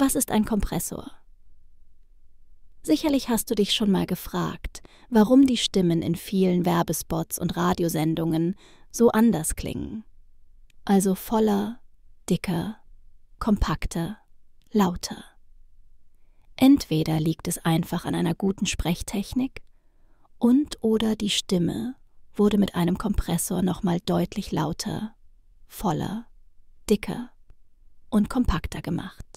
Was ist ein Kompressor? Sicherlich hast du dich schon mal gefragt, warum die Stimmen in vielen Werbespots und Radiosendungen so anders klingen. Also voller, dicker, kompakter, lauter. Entweder liegt es einfach an einer guten Sprechtechnik und oder die Stimme wurde mit einem Kompressor nochmal deutlich lauter, voller, dicker und kompakter gemacht.